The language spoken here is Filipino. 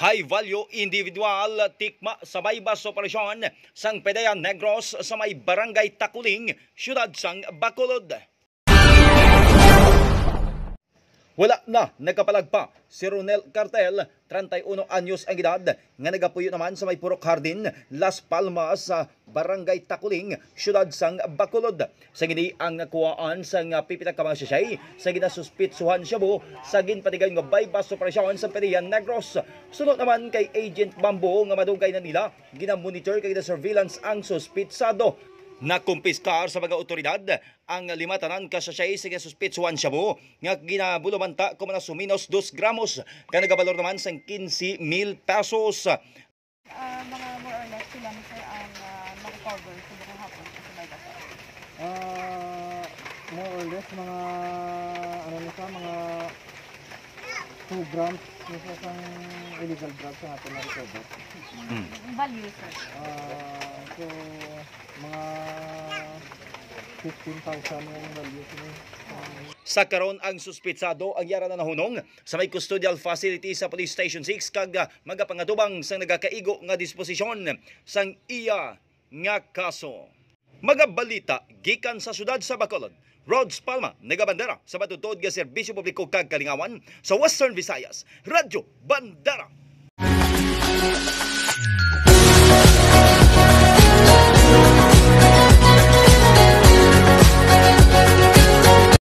high value individual tikma sa may bus operasyon sang Pedayan Negros sa may barangay Takuling, siyudad sang Bacolod. Wala na nagkapalagpa si Ronel Cartel, 31 anyos ang edad, nga nagapuyo naman sa may Purok Hardin, Las Palmas, sa Barangay Takuling, syudad sang Bacolod. Sa gini ang nakuhaan sa nga pipitag ka sa ginasuspitsuhan siya bo, sa ginpatigay nga bypass operasyon sa Perea Negros. Sunod naman kay Agent Bamboo nga madugay na nila, ginamonitor kay the surveillance ang suspitsado. Nakumpiskar sa mga otoridad ang lima tanan kasasay sa suspetsuan siya mo nga ginabulumanta kung na suminos 2 gramos kanagabalor naman sa 15 mil pesos. Uh, mga more or less sila sir ang uh, ah, makakover sa buong hapon sa may dasa. Uh, more or less mga ano na sa mga 2 grams isa sa illegal drugs sa natin na-recover. Mm. Value, sir. Uh, so, mga 15,000 ang value ko. Sa karon ang suspetsado ang yara na nahunong sa may custodial facility sa Police Station 6 kag magapangadubang sang nagakaigo nga disposisyon sang iya nga kaso. Magabalita gikan sa syudad sa Bacolod. Rods Palma, nagabandera sa matutod nga serbisyo publiko kag kalingawan sa Western Visayas. Radyo Bandera